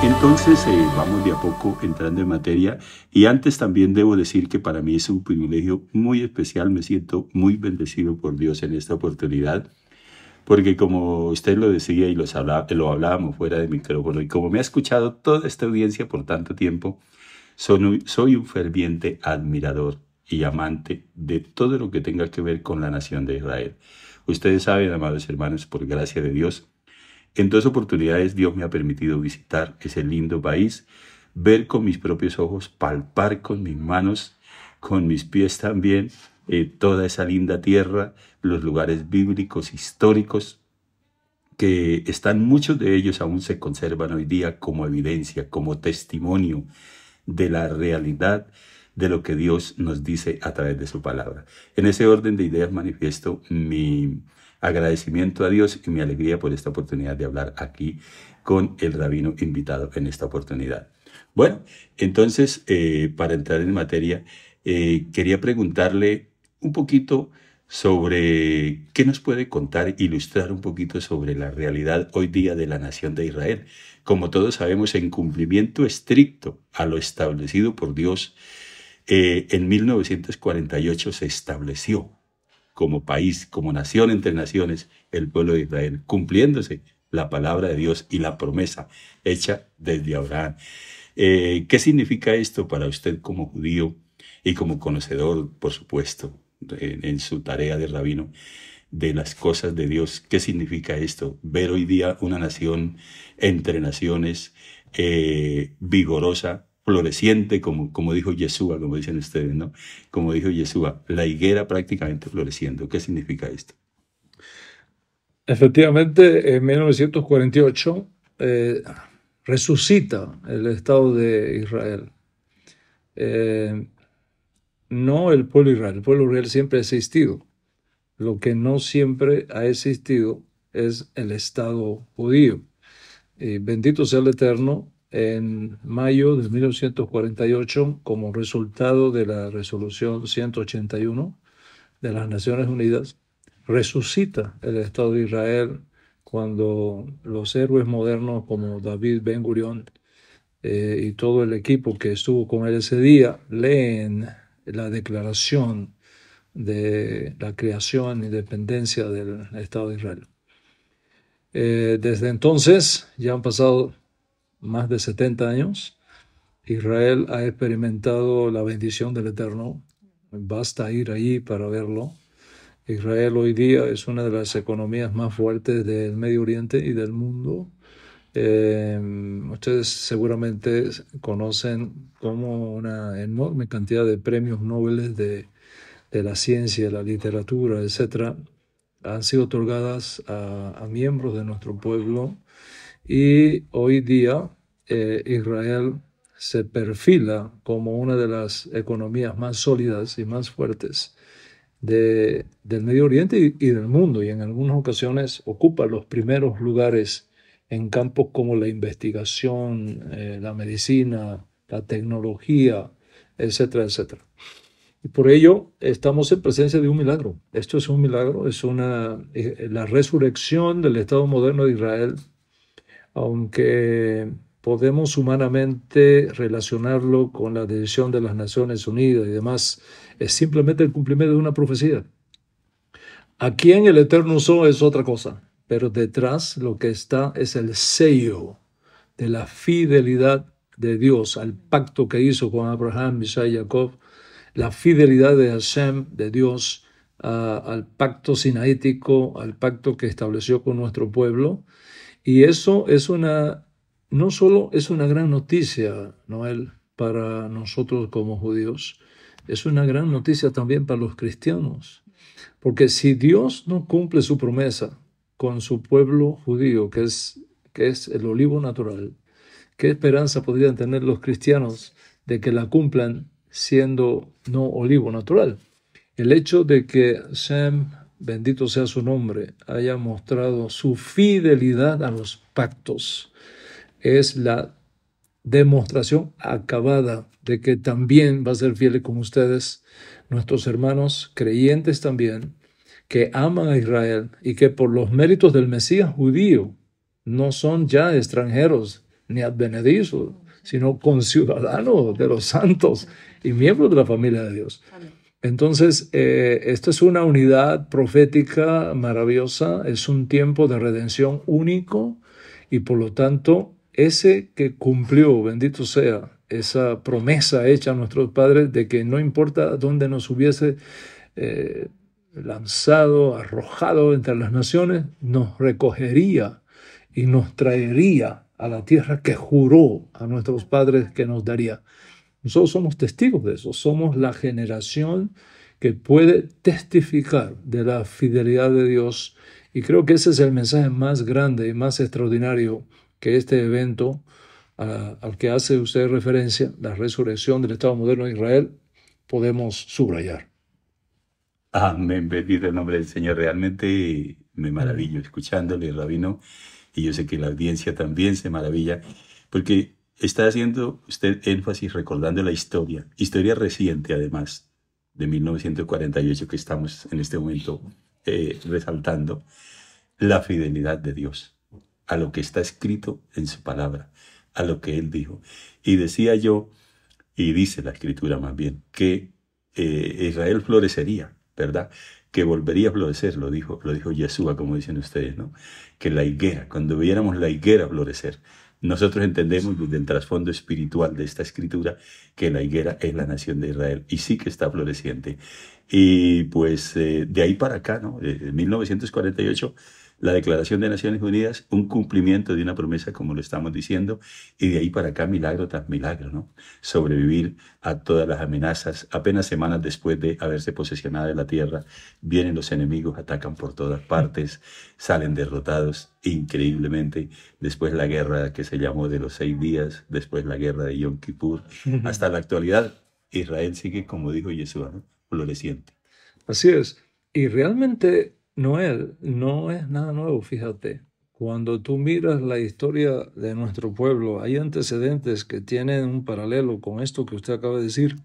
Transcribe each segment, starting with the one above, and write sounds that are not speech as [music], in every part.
Entonces eh, vamos de a poco entrando en materia y antes también debo decir que para mí es un privilegio muy especial, me siento muy bendecido por Dios en esta oportunidad, porque como usted lo decía y lo hablábamos fuera de micrófono y como me ha escuchado toda esta audiencia por tanto tiempo, soy un ferviente admirador y amante de todo lo que tenga que ver con la nación de Israel. Ustedes saben, amados hermanos, por gracia de Dios, en dos oportunidades Dios me ha permitido visitar ese lindo país, ver con mis propios ojos, palpar con mis manos, con mis pies también, eh, toda esa linda tierra, los lugares bíblicos, históricos, que están muchos de ellos aún se conservan hoy día como evidencia, como testimonio de la realidad de lo que Dios nos dice a través de su palabra. En ese orden de ideas manifiesto mi agradecimiento a Dios y mi alegría por esta oportunidad de hablar aquí con el rabino invitado en esta oportunidad. Bueno, entonces, eh, para entrar en materia, eh, quería preguntarle un poquito sobre qué nos puede contar, ilustrar un poquito sobre la realidad hoy día de la nación de Israel. Como todos sabemos, en cumplimiento estricto a lo establecido por Dios, eh, en 1948 se estableció como país, como nación entre naciones, el pueblo de Israel, cumpliéndose la palabra de Dios y la promesa hecha desde Abraham. Eh, ¿Qué significa esto para usted como judío y como conocedor, por supuesto, en, su tarea de rabino? de las cosas de Dios. ¿Qué significa esto? Ver hoy día una nación entre naciones eh, vigorosa, floreciente, como, como dijo Yeshua, como dicen ustedes, ¿no? Como dijo Yeshua, la higuera prácticamente floreciendo. ¿Qué significa esto? Efectivamente, en 1948 eh, resucita el Estado de Israel. Eh, no el pueblo Israel, el pueblo Israel siempre ha existido. Lo que no siempre ha existido es el Estado judío. Y bendito sea el Eterno en mayo de 1948 como resultado de la resolución 181 de las Naciones Unidas, resucita el Estado de Israel cuando los héroes modernos como David Ben gurion eh, y todo el equipo que estuvo con él ese día leen la declaración de la creación e independencia del Estado de Israel. Eh, desde entonces ya han pasado más de 70 años, Israel ha experimentado la bendición del Eterno. Basta ir allí para verlo. Israel hoy día es una de las economías más fuertes del Medio Oriente y del mundo. Eh, ustedes seguramente conocen cómo una enorme cantidad de premios Nobel de, la ciencia, de la literatura, etcétera, han sido otorgadas a miembros de nuestro pueblo y hoy día eh, Israel se perfila como una de las economías más sólidas y más fuertes del Medio Oriente y, del mundo, y en algunas ocasiones ocupa los primeros lugares en campos como la investigación, eh, la medicina, la tecnología, etcétera, etcétera. Y por ello estamos en presencia de un milagro. Esto es un milagro, es una, eh, la resurrección del Estado moderno de Israel aunque podemos humanamente relacionarlo con la decisión de las Naciones Unidas y demás, es simplemente el cumplimiento de una profecía. A en el Eterno usó es otra cosa, pero detrás lo que está es el sello de la fidelidad de Dios al pacto que hizo con Abraham, Isaac y Jacob, la fidelidad de Hashem, de Dios, al pacto sinaítico, al pacto que estableció con nuestro pueblo y eso es una, no solo es una gran noticia, Noel, para nosotros como judíos, es una gran noticia también para los cristianos. Porque si Dios no cumple su promesa con su pueblo judío, que es, que es el olivo natural, ¿qué esperanza podrían tener los cristianos de que la cumplan siendo no olivo natural? El hecho de que Shem bendito sea su nombre, haya mostrado su fidelidad a los pactos. Es la demostración acabada de que también va a ser fiel con ustedes, nuestros hermanos creyentes también, que aman a Israel y que por los méritos del Mesías judío no son ya extranjeros ni advenedizos, sino conciudadanos de los santos y miembros de la familia de Dios. Amén. Entonces, eh, esta es una unidad profética maravillosa, es un tiempo de redención único y por lo tanto, ese que cumplió, bendito sea, esa promesa hecha a nuestros padres de que no importa dónde nos hubiese eh, lanzado, arrojado entre las naciones, nos recogería y nos traería a la tierra que juró a nuestros padres que nos daría. Nosotros somos testigos de eso, somos la generación que puede testificar de la fidelidad de Dios y creo que ese es el mensaje más grande y más extraordinario que este evento al que hace usted referencia, la resurrección del Estado moderno de Israel, podemos subrayar. Amén, bendito el nombre del Señor. Realmente me maravillo escuchándole, Rabino, y yo sé que la audiencia también se maravilla, porque está haciendo usted énfasis recordando la historia, historia reciente además, de 1948 que estamos en este momento eh, resaltando, la fidelidad de Dios a lo que está escrito en su palabra, a lo que Él dijo. Y decía yo, y dice la escritura más bien, que eh, Israel florecería, ¿verdad? Que volvería a florecer, lo dijo, lo dijo Yeshua, como dicen ustedes, ¿no? Que la higuera, cuando viéramos la higuera florecer, nosotros entendemos desde el trasfondo espiritual de esta escritura que la higuera es la nación de Israel y sí que está floreciente. Y pues eh, de ahí para acá, ¿no? En 1948 la Declaración de Naciones Unidas un cumplimiento de una promesa, como lo estamos diciendo, y de ahí para acá milagro tras milagro, ¿no? Sobrevivir a todas las amenazas. Apenas semanas después de haberse posesionado de la tierra, vienen los enemigos, atacan por todas partes, salen derrotados increíblemente. Después la guerra que se llamó de los seis días, después la guerra de Yom Kippur, [laughs] hasta la actualidad. Israel sigue, como dijo Yeshua, ¿no? floreciente. Así es. Y realmente Noel, no es nada nuevo, fíjate. Cuando tú miras la historia de nuestro pueblo, hay antecedentes que tienen un paralelo con esto que usted acaba de decir.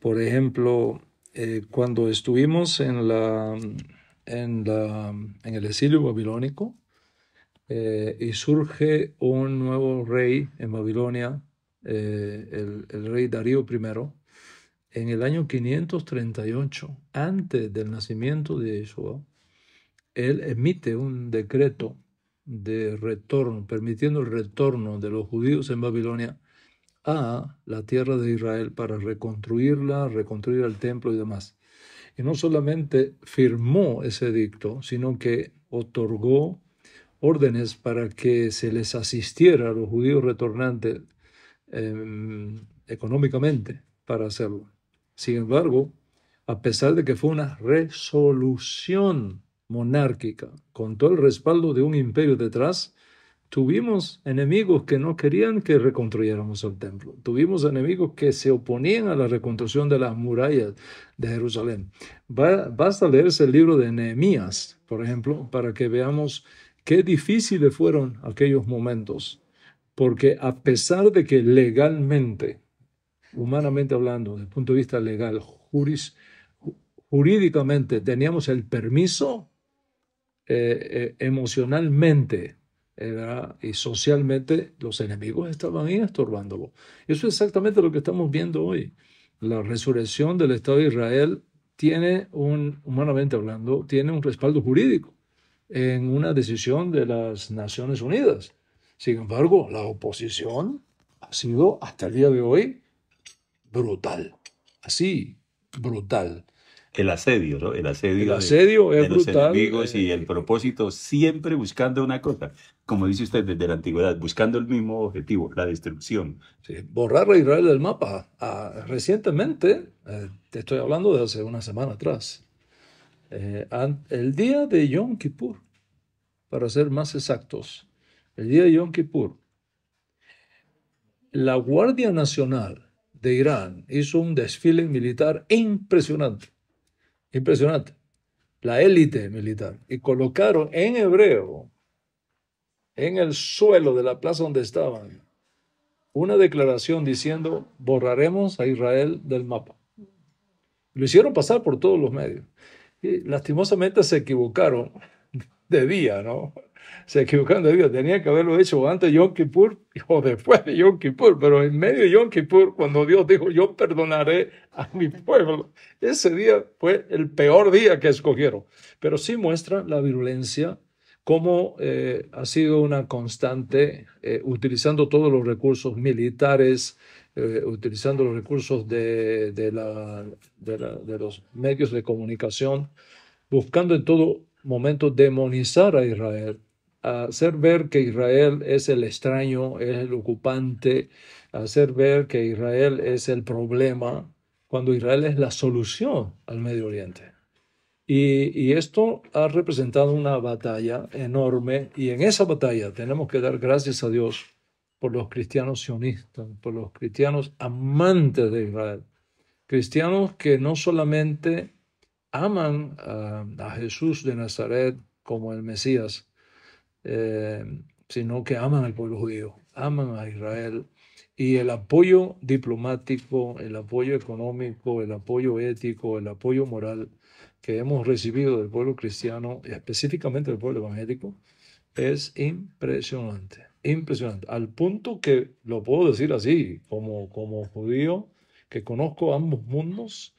Por ejemplo, eh, cuando estuvimos en, la, en, la, en el exilio babilónico eh, y surge un nuevo rey en Babilonia, eh, el, el rey Darío I, en el año 538, antes del nacimiento de Yeshua, él emite un decreto de retorno, permitiendo el retorno de los judíos en Babilonia a la tierra de Israel para reconstruirla, reconstruir el templo y demás. Y no solamente firmó ese edicto, sino que otorgó órdenes para que se les asistiera a los judíos retornantes em, económicamente para hacerlo. Sin embargo, a pesar de que fue una resolución monárquica, con todo el respaldo de un imperio detrás, tuvimos enemigos que no querían que reconstruyéramos el templo. Tuvimos enemigos que se oponían a la reconstrucción de las murallas de Jerusalén. basta leerse el libro de Nehemías, por ejemplo, para que veamos qué difíciles fueron aquellos momentos. Porque a pesar de que legalmente, humanamente hablando, desde el punto de vista legal, jurídicamente teníamos el permiso, eh, eh, emocionalmente eh, y socialmente los enemigos estaban ahí estorbándolo. Eso es exactamente lo que estamos viendo hoy. La resurrección del Estado de Israel tiene un, humanamente hablando, tiene un respaldo jurídico en una decisión de las Naciones Unidas. Sin embargo, la oposición ha sido hasta el día de hoy brutal, así brutal el asedio, ¿no? El asedio, asedio de, es brutal. los enemigos y el eh, propósito siempre buscando una cosa, como dice usted desde la antigüedad, buscando el mismo objetivo, la destrucción. borrar a Israel del mapa. Ah, recientemente, eh, te estoy hablando de hace una semana atrás, eh, el día de Yom Kippur, para ser más exactos, el día de Yom Kippur, la Guardia Nacional de Irán hizo un desfile militar impresionante Impresionante. La élite militar. Y colocaron en hebreo, en el suelo de la plaza donde estaban, una declaración diciendo, borraremos a Israel del mapa. Lo hicieron pasar por todos los medios. Y lastimosamente se equivocaron de día, ¿no? Se equivocaron de día. Tenía que haberlo hecho antes de Yom Kippur o después de Yom Kippur, pero en medio de Yom Kippur, cuando Dios dijo, yo perdonaré a mi pueblo. Ese día fue el peor día que escogieron, pero sí muestra la virulencia, cómo eh, ha sido una constante, eh, utilizando todos los recursos militares, eh, utilizando los recursos de, de, la, de, la, de los medios de comunicación, buscando en todo momento demonizar a Israel, hacer ver que Israel es el extraño, es el ocupante, hacer ver que Israel es el problema, cuando Israel es la solución al Medio Oriente. Y, esto ha representado una batalla enorme y en esa batalla tenemos que dar gracias a Dios por los cristianos sionistas, por los cristianos amantes de Israel, cristianos que no solamente aman a, Jesús de Nazaret como el Mesías, eh, sino que aman al pueblo judío, aman a Israel, y el apoyo diplomático, el apoyo económico, el apoyo ético, el apoyo moral que hemos recibido del pueblo cristiano, y específicamente del pueblo evangélico, es impresionante, impresionante, al punto que lo puedo decir así, como, como judío que conozco ambos mundos,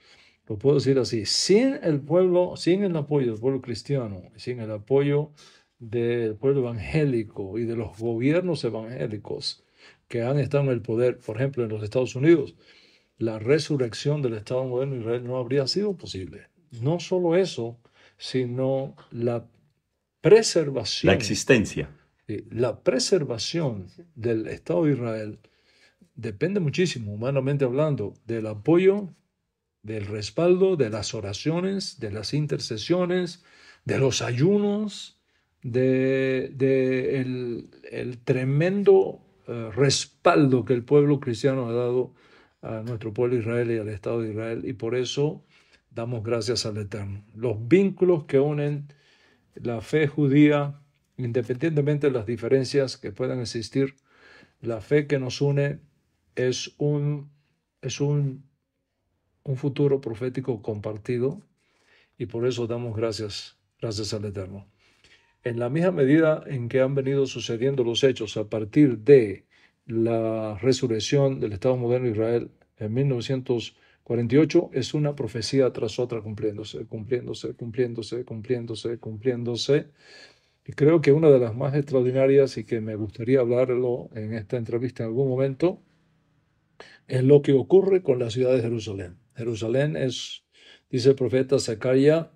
lo puedo decir así, sin el pueblo, sin el apoyo del pueblo cristiano, sin el apoyo del pueblo evangélico y de los gobiernos evangélicos, que han estado en el poder, por ejemplo, en los Estados Unidos, la resurrección del Estado moderno de Israel no habría sido posible. No solo eso, sino la preservación. La existencia. La preservación del Estado de Israel depende muchísimo, humanamente hablando, del apoyo, del respaldo, de las oraciones, de las intercesiones, de los ayunos, de, el tremendo eh, respaldo que el pueblo cristiano ha dado a nuestro pueblo Israel y al Estado de Israel. Y por eso damos gracias al Eterno. Los vínculos que unen la fe judía, independientemente de las diferencias que puedan existir, la fe que nos une es un, es un, un futuro profético compartido y por eso damos gracias, gracias al Eterno en la misma medida en que han venido sucediendo los hechos a partir de la resurrección del Estado moderno de Israel en 1948, es una profecía tras otra cumpliéndose, cumpliéndose, cumpliéndose, cumpliéndose, cumpliéndose. Y creo que una de las más extraordinarias y que me gustaría hablarlo en esta entrevista en algún momento es lo que ocurre con la ciudad de Jerusalén. Jerusalén es, dice el profeta Zacarías,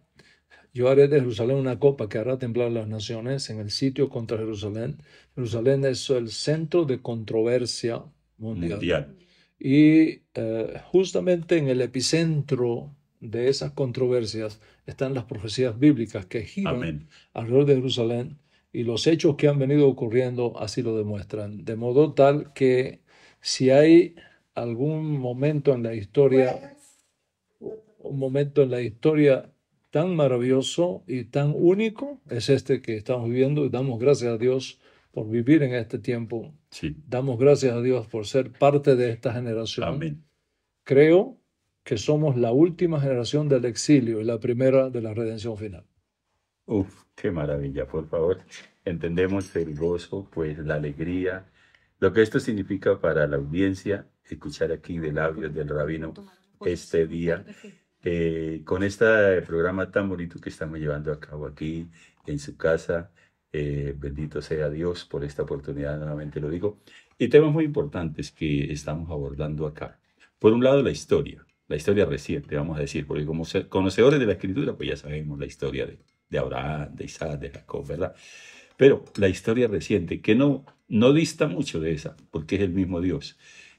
yo haré de Jerusalén una copa que hará temblar las naciones en el sitio contra Jerusalén. Jerusalén es el centro de controversia mundial. Y eh, justamente en el epicentro de esas controversias están las profecías bíblicas que giran alrededor de Jerusalén y los hechos que han venido ocurriendo así lo demuestran. De modo tal que si hay algún momento en la historia, un momento en la historia tan maravilloso y tan único es este que estamos viviendo y damos gracias a Dios por vivir en este tiempo. Sí. Damos gracias a Dios por ser parte de esta generación. Creo que somos la última generación del exilio y la primera de la redención final. Uf, qué maravilla, por favor. Entendemos el gozo, pues la alegría, lo que esto significa para la audiencia, escuchar aquí del labios del rabino este día. Eh, con este programa tan bonito que estamos llevando a cabo aquí en su casa. Eh, bendito sea Dios por esta oportunidad, nuevamente lo digo. Y temas muy importantes que estamos abordando acá. Por un lado, la historia, la historia reciente, vamos a decir, porque como conocedores de la escritura, pues ya sabemos la historia de, de Abraham, de Isaac, de Jacob, ¿verdad? Pero la historia reciente, que no no dista mucho de esa, porque es el mismo Dios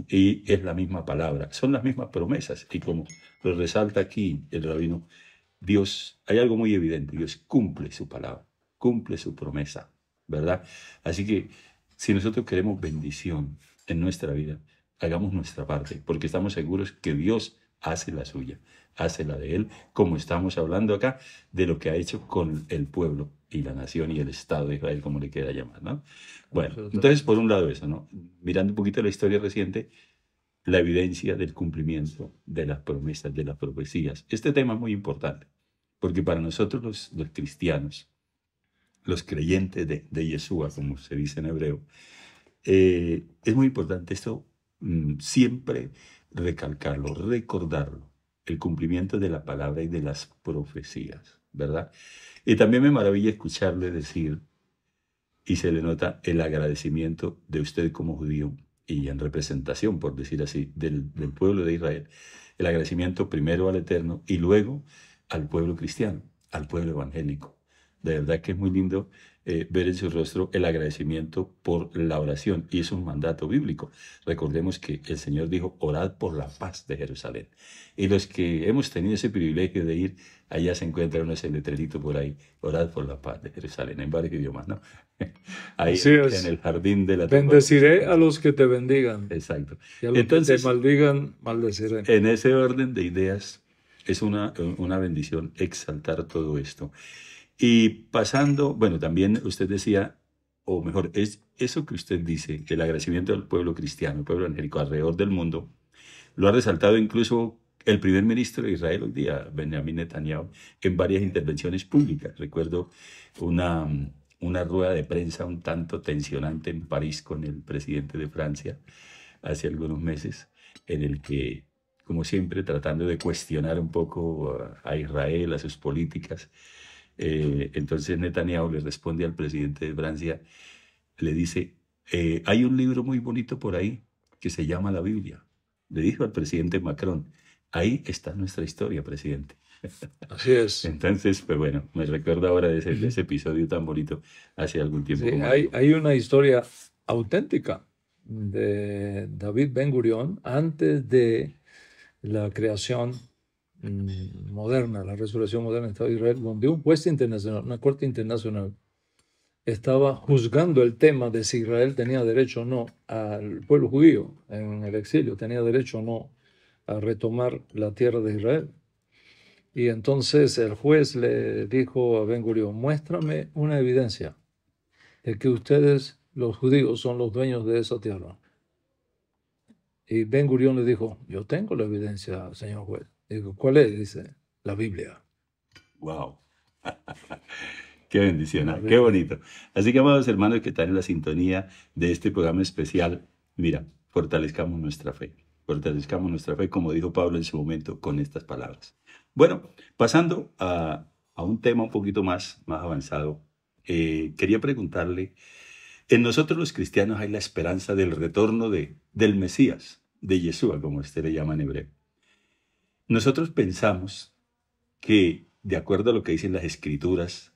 y es la misma palabra, son las mismas promesas. Y como lo resalta aquí el rabino, Dios, hay algo muy evidente, Dios cumple su palabra, cumple su promesa, ¿verdad? Así que si nosotros queremos bendición en nuestra vida, hagamos nuestra parte, porque estamos seguros que Dios hace la suya, hace la de Él, como estamos hablando acá de lo que ha hecho con el pueblo y la nación y el Estado de Israel, como le quiera llamar, ¿no? Bueno, entonces, por un lado eso, ¿no? Mirando un poquito la historia reciente, la evidencia del cumplimiento de las promesas, de las profecías. Este tema es muy importante, porque para nosotros los, los cristianos, los creyentes de, de Yeshua, como se dice en hebreo, eh, es muy importante esto mm, siempre recalcarlo, recordarlo, el cumplimiento de la palabra y de las profecías. ¿verdad? Y también me maravilla escucharle decir, y se le nota el agradecimiento de usted como judío y en representación, por decir así, del, pueblo de Israel, el agradecimiento primero al Eterno y luego al pueblo cristiano, al pueblo evangélico. De verdad que es muy lindo eh, ver en su rostro el agradecimiento por la oración. Y es un mandato bíblico. Recordemos que el Señor dijo, orad por la paz de Jerusalén. Y los que hemos tenido ese privilegio de ir, allá se encuentran uno ese letrerito por ahí, orad por la paz de Jerusalén, en varios idiomas, ¿no? [laughs] ahí en el jardín de la Bendeciré a los que te bendigan. Exacto. Y Entonces, que te maldigan, maldeciré. En ese orden de ideas, es una, una bendición exaltar todo esto. Y pasando, bueno, también usted decía, o mejor, es eso que usted dice, que el agradecimiento del pueblo cristiano, el pueblo angélico alrededor del mundo, lo ha resaltado incluso el primer ministro de Israel hoy día, Benjamín Netanyahu, en varias intervenciones públicas. Recuerdo una, una rueda de prensa un tanto tensionante en París con el presidente de Francia hace algunos meses, en el que, como siempre, tratando de cuestionar un poco a Israel, a sus políticas, eh, entonces Netanyahu le responde al presidente de Francia, le dice, eh, hay un libro muy bonito por ahí que se llama la Biblia. Le dijo al presidente Macron, ahí está nuestra historia, presidente. Así es. [laughs] Entonces, pues bueno, me recuerda ahora de ese, episodio tan bonito hace algún tiempo. hay, una historia auténtica de David Ben Gurion antes de la creación Mm, moderna, la resolución moderna del Estado de Israel, donde un juez internacional, una corte internacional, estaba juzgando el tema de si Israel tenía derecho o no al pueblo judío en el exilio, tenía derecho o no a retomar la tierra de Israel. Y entonces el juez le dijo a Ben Gurión, muéstrame una evidencia de que ustedes, los judíos, son los dueños de esa tierra. Y Ben Gurión le dijo, yo tengo la evidencia, señor juez. ¿cuál es? Dice, la Biblia. ¡Wow! [laughs] Qué bendición, ¿eh? qué bonito. Así que, amados hermanos que están en la sintonía de este programa especial, mira, fortalezcamos nuestra fe. Fortalezcamos nuestra fe, como dijo Pablo en su momento, con estas palabras. Bueno, pasando a, a un tema un poquito más, más avanzado, eh, quería preguntarle, en nosotros los cristianos hay la esperanza del retorno de, del Mesías, de Yeshua, como usted le llama en hebreo. Nosotros pensamos que, de acuerdo a lo que dicen las escrituras,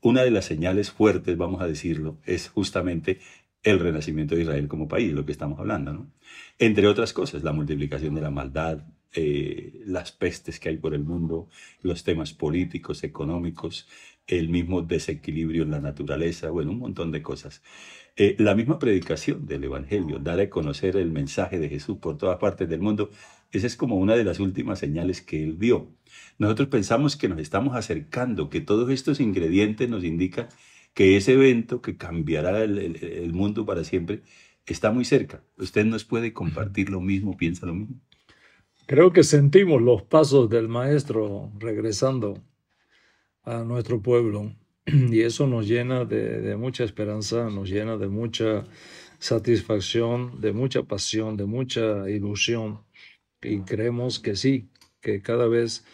una de las señales fuertes, vamos a decirlo, es justamente el renacimiento de Israel como país, lo que estamos hablando, ¿no? Entre otras cosas, la multiplicación de la maldad, eh, las pestes que hay por el mundo, los temas políticos, económicos, el mismo desequilibrio en la naturaleza, bueno, un montón de cosas. Eh, la misma predicación del Evangelio, dar a conocer el mensaje de Jesús por todas partes del mundo, esa es como una de las últimas señales que él dio. Nosotros pensamos que nos estamos acercando, que todos estos ingredientes nos indican que ese evento que cambiará el, mundo para siempre está muy cerca. ¿Usted nos puede compartir lo mismo, piensa lo mismo? Creo que sentimos los pasos del maestro regresando a nuestro pueblo y eso nos llena de, mucha esperanza, nos llena de mucha satisfacción, de mucha pasión, de mucha ilusión y creemos que sí, que cada vez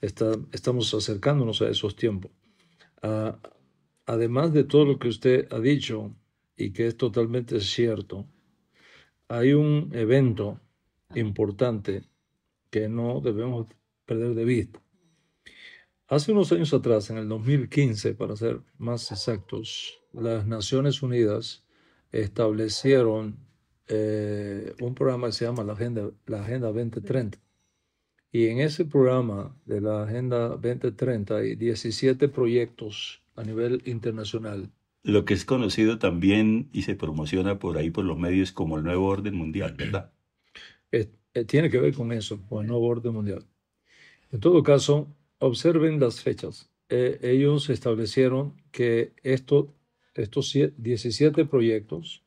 estamos acercándonos a esos tiempos. Ah, además de todo lo que usted ha dicho y que es totalmente cierto, hay un evento ah. importante que no debemos perder de vista. Hace unos años atrás, en el 2015, para ser más exactos, las Naciones Unidas establecieron eh, un programa que se llama la Agenda, la Agenda 2030. Y en ese programa de la Agenda 2030 hay 17 proyectos a nivel internacional. Lo que es conocido también y se promociona por ahí por los medios como el nuevo orden mundial, ¿verdad? Eh, eh, tiene que ver con eso, con el nuevo orden mundial. En todo caso, observen las fechas. ellos establecieron que estos 17 proyectos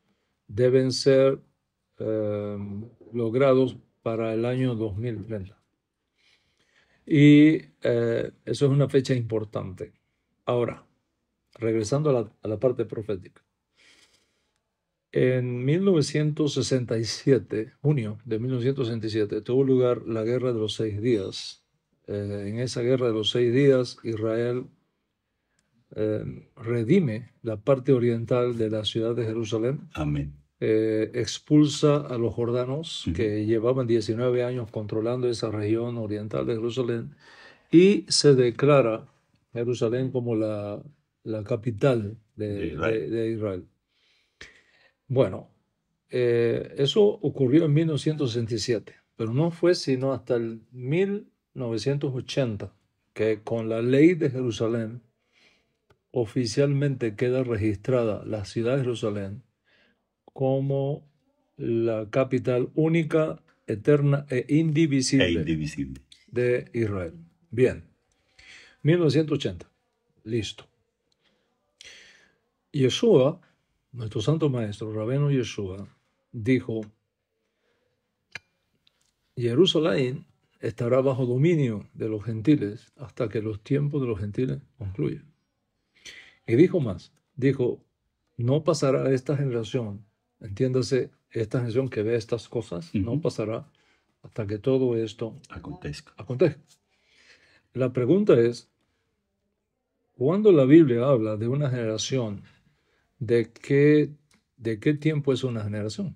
deben ser Em, logrados para el año 2030. Y eh, eso es una fecha importante. Ahora, regresando a la, parte profética. En 1967, junio de 1967, tuvo lugar la Guerra de los Seis Días. Eh, en esa Guerra de los Seis Días, Israel eh, redime la parte oriental de la ciudad de Jerusalén. Amén. Eh, expulsa a los jordanos que llevaban 19 años controlando esa región oriental de Jerusalén y se declara Jerusalén como la, capital de, Israel. Bueno, eh, eso ocurrió en 1967, pero no fue sino hasta el 1980 que con la ley de Jerusalén oficialmente queda registrada la ciudad de Jerusalén como la capital única, eterna e indivisible, e de Israel. Bien, 1980, listo. Yeshua, nuestro santo maestro, Rabeno Yeshua, dijo, Jerusalén estará bajo dominio de los gentiles hasta que los tiempos de los gentiles concluyan. Y dijo más, dijo, no pasará esta generación Entiéndase, esta generación que ve estas cosas no pasará hasta que todo esto acontezca. acontezca. La pregunta es, cuando la Biblia habla de una generación, ¿de qué, de qué tiempo es una generación?